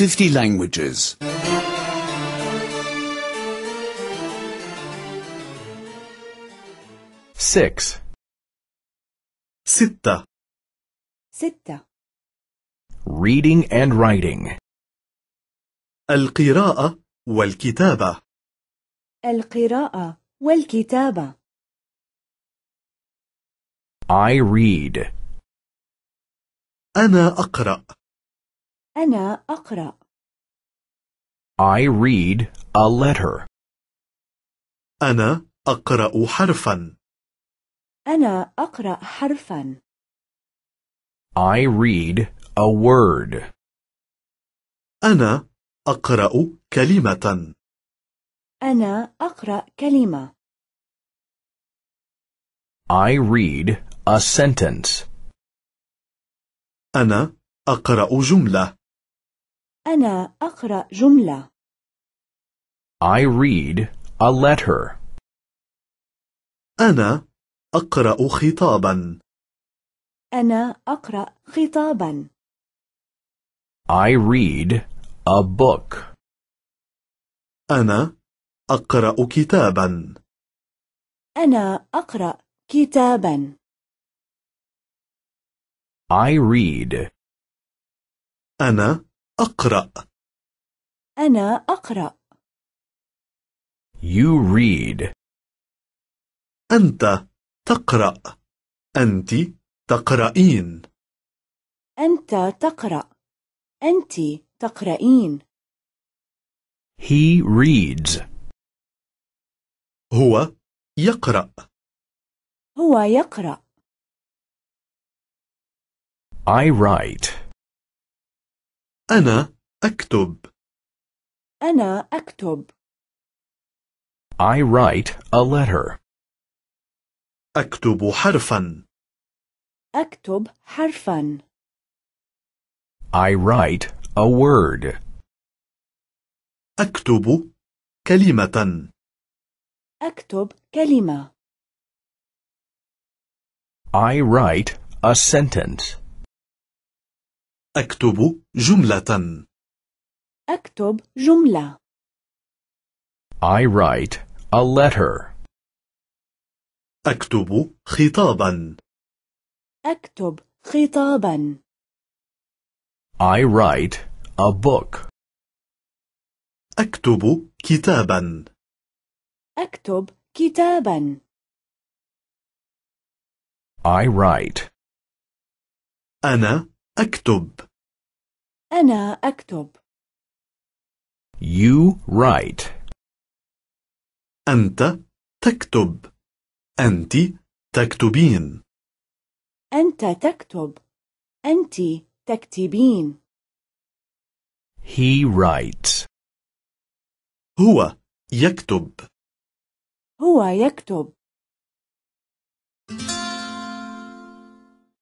50 languages. 6. ستة ستة Reading and writing. القراءة والكتابة القراءة والكتابة I read. أنا أقرأ أنا أقرأ. I read a letter. أنا أقرأ حرفا. أنا أقرأ حرفا. I read a word. أنا أقرأ كلمة. أنا أقرأ كلمة. I read a sentence. أنا أقرأ جملة. أنا أقرأ جملة. I read a letter. أنا أقرأ خطابا. أنا أقرأ خطابا. I read a book. أنا أقرأ كتابا. أنا أقرأ كتابا. I read. أنا أقرأ أنا أقرأ You read أنت تقرأ أنت تقرأين أنت تقرأ أنت تقرأين He reads هو يقرأ هو يقرأ I write أنا أكتب أنا أكتب I write a letter أكتب حرفا أكتب حرفا I write a word أكتب كلمة أكتب كلمة I write a sentence أكتب جملة أكتب جملة I write a letter أكتب خطابا أكتب خطابا I write a book أكتب كتابا أكتب كتابا I write أنا أكتب أنا أكتب You write أنت تكتب أنت تكتبين أنت تكتب أنت تكتبين He writes هو يكتب هو يكتب